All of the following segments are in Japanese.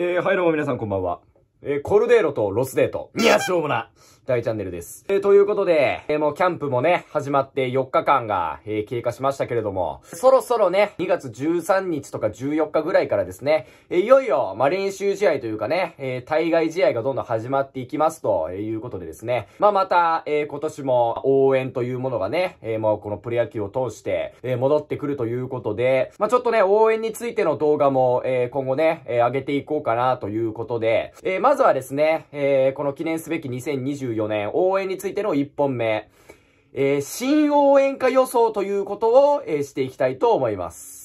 えー、はいどうも皆さんこんばんは。えー、コルデーロとロスデート。いや、しょうもな大チャンネルです。えー、ということで、えー、もうキャンプもね、始まって4日間が、えー、経過しましたけれども、そろそろね、2月13日とか14日ぐらいからですね、えいよいよ、まあ、練習試合というかね、え対外試合がどんどん始まっていきますということでですね、まあ、また、え今年も応援というものがね、えもうこのプロ野球を通して、え戻ってくるということで、まあ、ちょっとね、応援についての動画も、え今後ね、え上げていこうかなということで、えままずはですね、えー、この記念すべき2024年応援についての1本目、えー、新応援歌予想ということを、えー、していきたいと思います。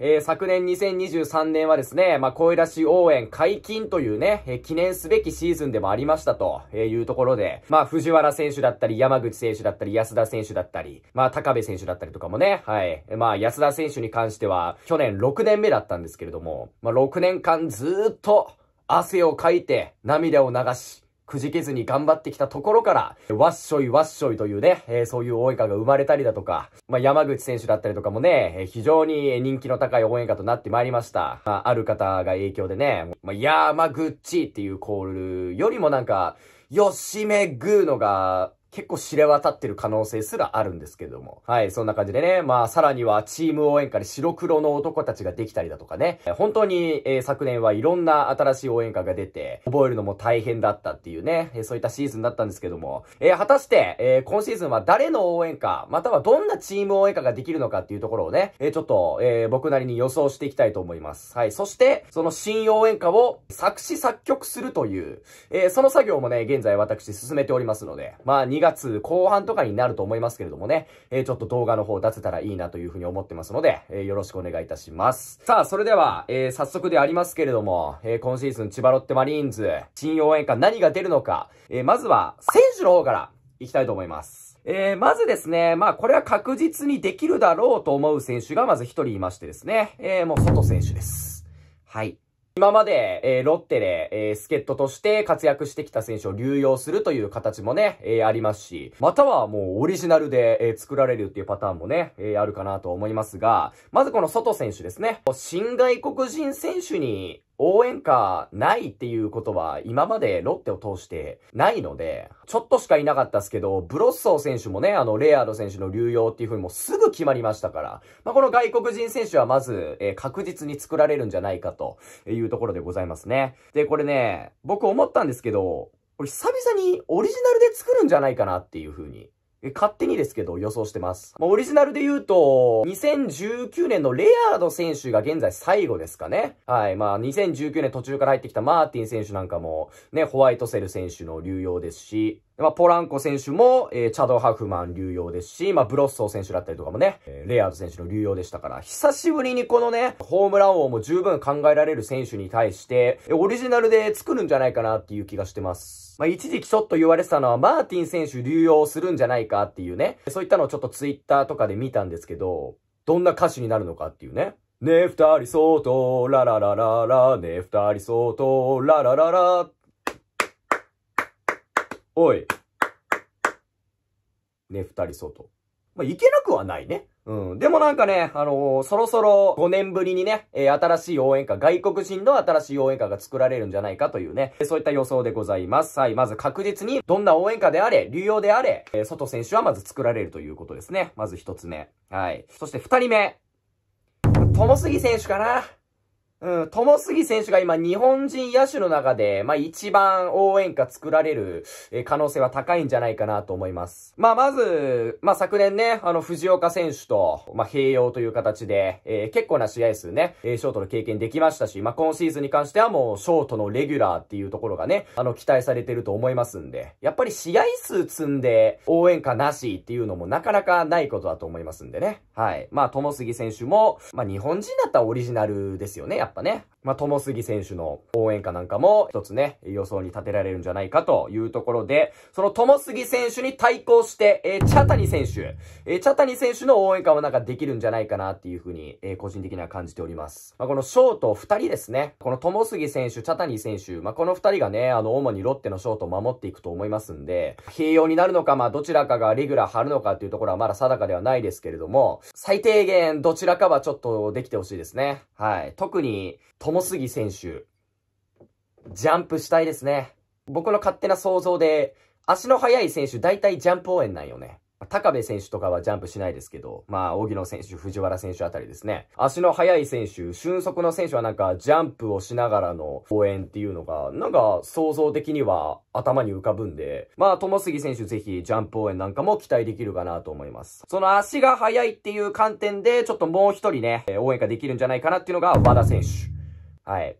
えー、昨年2023年はですね、まあ、声出し応援解禁というね、えー、記念すべきシーズンでもありましたというところで、まあ、藤原選手だったり、山口選手だったり、安田選手だったり、まあ、高部選手だったりとかもね、はい。まあ、安田選手に関しては、去年6年目だったんですけれども、まあ、6年間ずっと汗をかいて、涙を流し、くじけずに頑張ってきたところから、わっしょいわっしょいというね、えー、そういう応援歌が生まれたりだとか、まあ、山口選手だったりとかもね、えー、非常に人気の高い応援歌となってまいりました。まあ、ある方が影響でね、まあ、山口っていうコールよりもなんか、よしめぐーのが、結構知れ渡ってる可能性すらあるんですけども。はい、そんな感じでね。まあ、さらにはチーム応援歌で白黒の男たちができたりだとかね。本当に、えー、昨年はいろんな新しい応援歌が出て、覚えるのも大変だったっていうね、えー、そういったシーズンだったんですけども。えー、果たして、え今シーズンは誰の応援歌、またはどんなチーム応援歌ができるのかっていうところをね、えちょっと、え僕なりに予想していきたいと思います。はい、そして、その新応援歌を作詞作曲するという、えその作業もね、現在私進めておりますので、まあ、2月後半とかになると思いますけれどもね、えー、ちょっと動画の方出せたらいいなというふうに思ってますので、えー、よろしくお願いいたします。さあ、それでは、えー、早速でありますけれども、えー、今シーズン千葉ロッテマリーンズ、新応援歌何が出るのか、えー、まずは、選手の方から行きたいと思います。えー、まずですね、まあこれは確実にできるだろうと思う選手がまず一人いましてですね、えー、もう外選手です。はい。今まで、えー、ロッテで、えー、助っ人として活躍してきた選手を流用するという形もね、えー、ありますし、またはもうオリジナルで、えー、作られるっていうパターンもね、えー、あるかなと思いますが、まずこの外選手ですね。新外国人選手に応援歌ないっていうことは今までロッテを通してないので、ちょっとしかいなかったですけど、ブロッソー選手もね、あの、レアード選手の流用っていうふうにもうすぐ決まりましたから、まあ、この外国人選手はまず、えー、確実に作られるんじゃないかというところでございますね。で、これね、僕思ったんですけど、これ久々にオリジナルで作るんじゃないかなっていうふうに勝手にですけど予想してます。まオリジナルで言うと、2019年のレアード選手が現在最後ですかね。はい。まあ、2019年途中から入ってきたマーティン選手なんかも、ね、ホワイトセル選手の流用ですし、まあ、ポランコ選手も、えー、チャド・ハフマン流用ですし、まあ、ブロッソー選手だったりとかもね、えー、レアード選手の流用でしたから、久しぶりにこのね、ホームラン王も十分考えられる選手に対して、オリジナルで作るんじゃないかなっていう気がしてます。まあ、一時期ちょっと言われてたのは、マーティン選手流用するんじゃないかかっていうね。そういったのをちょっとツイッターとかで見たんですけど、どんな歌手になるのかっていうね。ね、二人相当、ラララララ、ね、二人相当、ララララ。おい。ね、二人相当。まあ、いけなくはないね。うん。でもなんかね、あのー、そろそろ5年ぶりにね、えー、新しい応援歌、外国人の新しい応援歌が作られるんじゃないかというね、そういった予想でございます。はい、まず確実に、どんな応援歌であれ、流用であれ、えー、外選手はまず作られるということですね。まず一つ目。はい。そして二人目。友杉選手かな。うん、友杉選手が今日本人野手の中で、まあ一番応援歌作られる、え可能性は高いんじゃないかなと思います。まあまず、まあ昨年ね、あの藤岡選手と、まあ併用という形で、えー、結構な試合数ね、えショートの経験できましたし、まあ今シーズンに関してはもうショートのレギュラーっていうところがね、あの期待されてると思いますんで、やっぱり試合数積んで応援歌なしっていうのもなかなかないことだと思いますんでね。はい。まあ友杉選手も、まあ日本人だったらオリジナルですよね、っぱね、まあ、ともすぎ選手の応援歌なんかも一つね、予想に立てられるんじゃないかというところで、そのともすぎ選手に対抗して、えー、茶谷選手、えー、茶谷選手の応援歌もなんかできるんじゃないかなっていうふうに、えー、個人的には感じております。まあ、このショート二人ですね、このともすぎ選手、茶谷選手、まあ、この二人がね、あの、主にロッテのショートを守っていくと思いますんで、併用になるのか、まあ、どちらかがレギュラー張るのかっていうところはまだ定かではないですけれども、最低限どちらかはちょっとできてほしいですね。はい。特にに、友杉選手、ジャンプしたいですね。僕の勝手な想像で、足の速い選手、大体ジャンプ応援なんよね。高部選手とかはジャンプしないですけど、まあ、荻木野選手、藤原選手あたりですね。足の速い選手、俊足の選手はなんか、ジャンプをしながらの応援っていうのが、なんか、想像的には頭に浮かぶんで、まあ、友杉選手ぜひ、ジャンプ応援なんかも期待できるかなと思います。その足が速いっていう観点で、ちょっともう一人ね、応援ができるんじゃないかなっていうのが、和田選手。はい。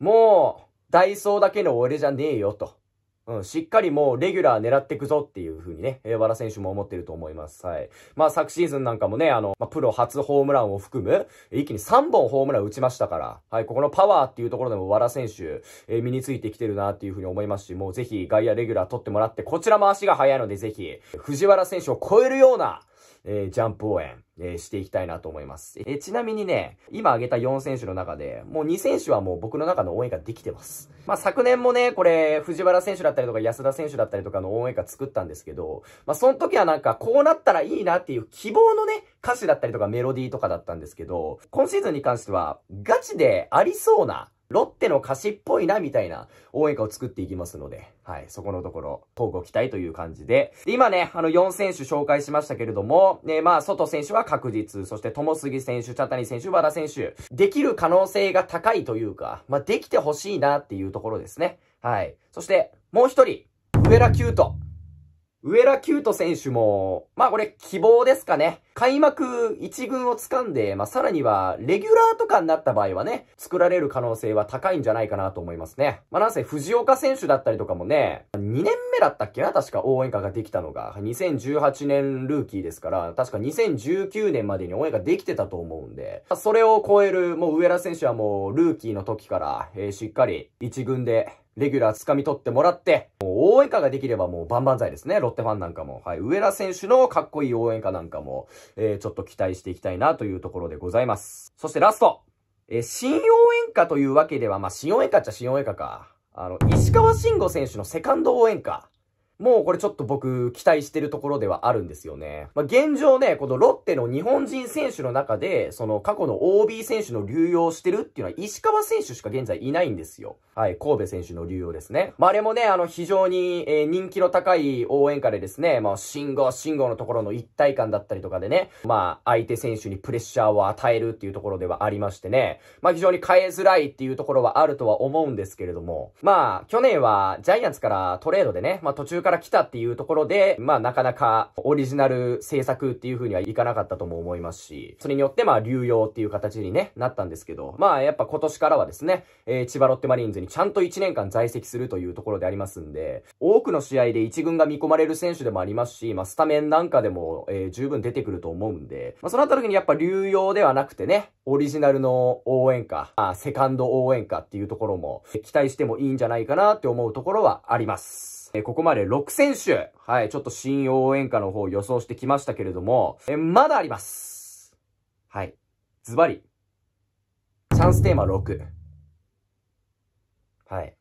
もう、ダイソーだけの俺じゃねえよ、と。うん、しっかりもうレギュラー狙っていくぞっていう風にね、和田選手も思ってると思います。はい。まあ昨シーズンなんかもね、あの、まあ、プロ初ホームランを含む、一気に3本ホームラン打ちましたから、はい、ここのパワーっていうところでも和田選手、えー、身についてきてるなっていう風に思いますし、もうぜひ外野レギュラー取ってもらって、こちらも足が速いのでぜひ、藤原選手を超えるような、えー、ジャンプ応援、えー、していきたいなと思います。えー、ちなみにね、今挙げた4選手の中で、もう2選手はもう僕の中の応援ができてます。まあ、昨年もね、これ、藤原選手だったりとか安田選手だったりとかの応援歌作ったんですけど、まあ、その時はなんか、こうなったらいいなっていう希望のね、歌詞だったりとかメロディーとかだったんですけど、今シーズンに関しては、ガチでありそうなロッテの歌詞っぽいな、みたいな応援歌を作っていきますので、はい、そこのところ、投稿期待という感じで。で、今ね、あの、4選手紹介しましたけれども、ね、まあ、外選手は確実、そして、友杉選手、茶谷選手、和田選手、できる可能性が高いというか、まあ、できてほしいなっていうところですね。はい。そして、もう一人、上田キュート。上田キュート選手も、まあこれ希望ですかね。開幕1軍を掴んで、まあ、さらには、レギュラーとかになった場合はね、作られる可能性は高いんじゃないかなと思いますね。まあ、なんせ、藤岡選手だったりとかもね、2年目だったっけな確か応援歌ができたのが。2018年ルーキーですから、確か2019年までに応援歌できてたと思うんで、それを超える、もう上田選手はもう、ルーキーの時から、えー、しっかり1軍で、レギュラー掴み取ってもらって、応援歌ができればもう万々歳ですね。ロッテファンなんかも。はい。上田選手のかっこいい応援歌なんかも、えー、ちょっと期待していきたいなというところでございます。そしてラストえー、新応援歌というわけでは、まあ、新応援歌っちゃ新応援歌か。あの、石川慎吾選手のセカンド応援歌。もうこれちょっと僕期待してるところではあるんですよね。まあ、現状ね、このロッテの日本人選手の中で、その過去の OB 選手の流用してるっていうのは石川選手しか現在いないんですよ。はい、神戸選手の流用ですね。まあ、あれもね、あの非常に、えー、人気の高い応援歌でですね、まあ、信号、信号のところの一体感だったりとかでね、まあ、相手選手にプレッシャーを与えるっていうところではありましてね、まあ、非常に変えづらいっていうところはあるとは思うんですけれども、まあ、去年はジャイアンツからトレードでね、まあ、途中からから来たっていうところで、まあなかなかオリジナル制作っていう風にはいかなかったとも思いますし、それによってまあ流用っていう形にね、なったんですけど、まあやっぱ今年からはですね、えー、千葉ロッテマリーンズにちゃんと1年間在籍するというところでありますんで、多くの試合で1軍が見込まれる選手でもありますし、まあスタメンなんかでも、えー、十分出てくると思うんで、まあそうなった時にやっぱ流用ではなくてね、オリジナルの応援歌、あセカンド応援歌っていうところも期待してもいいんじゃないかなって思うところはあります。えここまで6選手、はい、ちょっと新応援歌の方予想してきましたけれども、えまだあります。はい。ズバリ。チャンステーマ6。はい。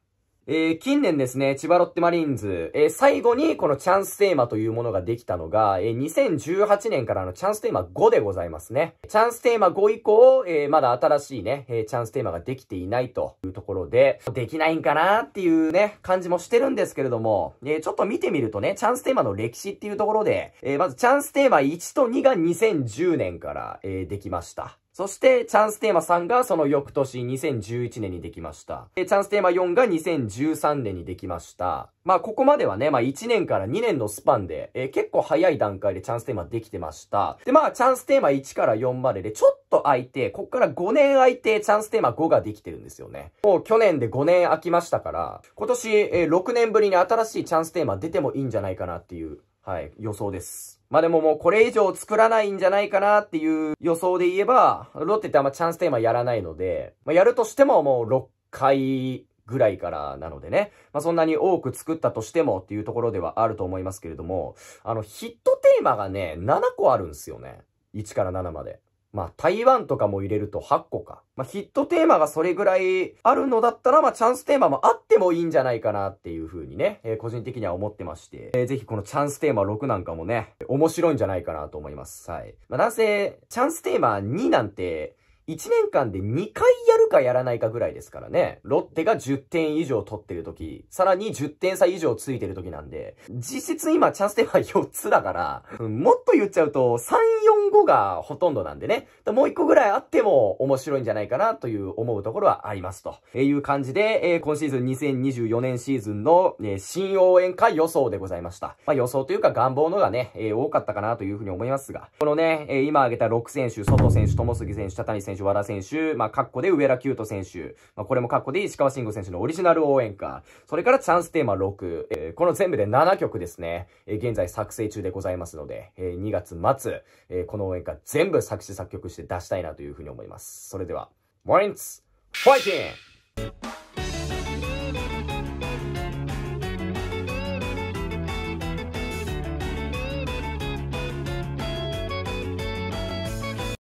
えー、近年ですね、千葉ロッテマリーンズ、えー、最後にこのチャンステーマというものができたのが、えー、2018年からのチャンステーマ5でございますね。チャンステーマ5以降、えー、まだ新しいね、えー、チャンステーマができていないというところで、できないんかなっていうね、感じもしてるんですけれども、えー、ちょっと見てみるとね、チャンステーマの歴史っていうところで、えー、まずチャンステーマ1と2が2010年から、えー、できました。そして、チャンステーマ3がその翌年2011年にできました。で、チャンステーマ4が2013年にできました。まあ、ここまではね、まあ、1年から2年のスパンで、えー、結構早い段階でチャンステーマできてました。で、まあ、チャンステーマ1から4までで、ちょっと空いて、こっから5年空いて、チャンステーマ5ができてるんですよね。もう去年で5年空きましたから、今年、えー、6年ぶりに新しいチャンステーマ出てもいいんじゃないかなっていう、はい、予想です。まあでももうこれ以上作らないんじゃないかなっていう予想で言えば、ロッテってあんまチャンステーマやらないので、まあやるとしてももう6回ぐらいからなのでね、まあそんなに多く作ったとしてもっていうところではあると思いますけれども、あのヒットテーマがね、7個あるんですよね。1から7まで。まあ、台湾とかも入れると8個か。まあ、ヒットテーマがそれぐらいあるのだったら、まあ、チャンステーマもあってもいいんじゃないかなっていう風にね、えー、個人的には思ってまして、えー、ぜひこのチャンステーマ6なんかもね、面白いんじゃないかなと思います。はい。まあ、男性、チャンステーマ2なんて、1年間で2回やるかやらないかぐらいですからね。ロッテが10点以上取ってる時、さらに10点差以上ついてる時なんで、実質今チャンステーマ4つだから、もっと言っちゃうと3、4、5がほとんどなんでね。もう一個ぐらいあっても面白いんじゃないかなという思うところはありますと。えいう感じで、えー、今シーズン2024年シーズンの、えー、新応援会予想でございました。まあ、予想というか願望のがね、えー、多かったかなというふうに思いますが、このね、え今挙げた6選手、外選手、友杉選手、畳選手、選手、和田選手、まあ、カッコで上田清斗選手、まあ、これもカッコで石川慎吾選手のオリジナル応援歌、それからチャンステーマ6、えー、この全部で7曲ですね、えー、現在作成中でございますので、えー、2月末、えー、この応援歌全部作詞作曲して出したいなというふうに思います。それでは、モンツ、ファイティング